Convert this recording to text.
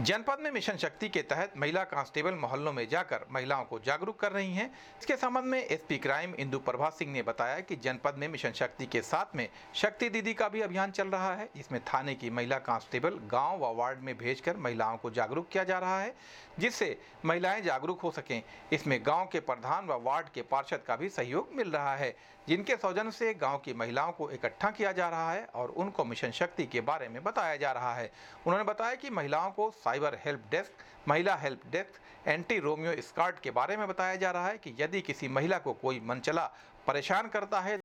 जनपद में मिशन शक्ति के तहत महिला कांस्टेबल मोहल्लों में जाकर महिलाओं को जागरूक कर रही हैं इसके संबंध में एसपी क्राइम इंदु प्रभा सिंह ने बताया कि जनपद में मिशन शक्ति के साथ में शक्ति दीदी का भी अभियान चल रहा है इसमें थाने की महिला कांस्टेबल गांव व वार्ड में भेजकर महिलाओं को जागरूक किया जा रहा है जिससे महिलाएं जागरूक हो सकें इसमें गाँव के प्रधान व वार्ड के पार्षद का भी सहयोग मिल रहा है जिनके सौजन से गाँव की महिलाओं को इकट्ठा किया जा रहा है और उनको मिशन शक्ति के बारे में बताया जा रहा है उन्होंने बताया कि महिलाओं को साइबर हेल्प डेस्क महिला help desk anti Romeo squad के बारे में बताया जा रहा है कि यदि किसी महिला को कोई मनचला परेशान करता है